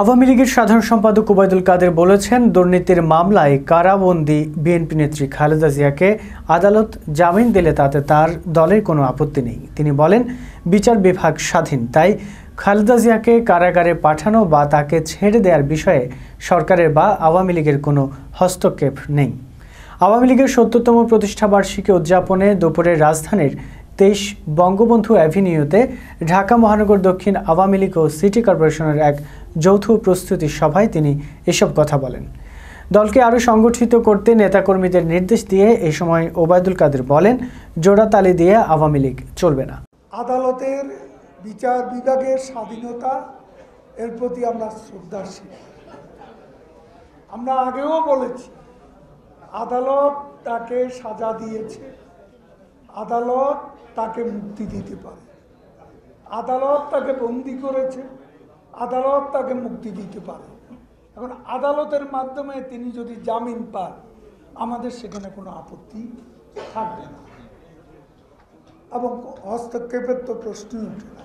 আওয়ামী লীগের সাধারণ সম্পাদক ওবায়দুল কাদের বলেছেন দুর্নীতির মামলায় কারাবন্দি বিএনপি নেত্রী খালেদা জিয়াকে আদালত জামিন দিলে তাতে তার দলের কোনো আপত্তি নেই তিনি বলেন বিচার বিভাগ স্বাধীন তাই খালেদা জিয়াকে কারাগারে পাঠানো বা তাকে ছেড়ে দেওয়ার বিষয়ে সরকারের বা আওয়ামী লীগের কোনো হস্তক্ষেপ নেই আওয়ামী লীগের সত্তরতম প্রতিষ্ঠাবার্ষিকী উদযাপনে দুপুরে রাজধানীর তেইশ বঙ্গবন্ধু অ্যাভিনিউতে ঢাকা মহানগর দক্ষিণ আওয়ামী লীগ ও সিটি কর্পোরেশনের এক যৌথ প্রস্তুতি সভায় তিনি এসব কথা বলেন দলকে আরও সংগঠিত করতে নেতাকর্মীদের নির্দেশ দিয়ে এ সময় ওবায়দুল কাদের বলেন তালি দিয়ে আওয়ামী লীগ চলবে না আদালতের বিচার বিভাগের স্বাধীনতা এর প্রতি আমরা শ্রদ্ধাশীল আমরা আগেও বলেছি আদালত তাকে সাজা দিয়েছে আদালত তাকে মুক্তি দিতে পারে আদালত তাকে বন্দি করেছে আদালত তাকে মুক্তি দিতে পারে এখন আদালতের মাধ্যমে তিনি যদি জামিন পান আমাদের সেখানে কোনো আপত্তি থাকবে না এবং হস্তক্ষেপের তো প্রশ্নই উঠে না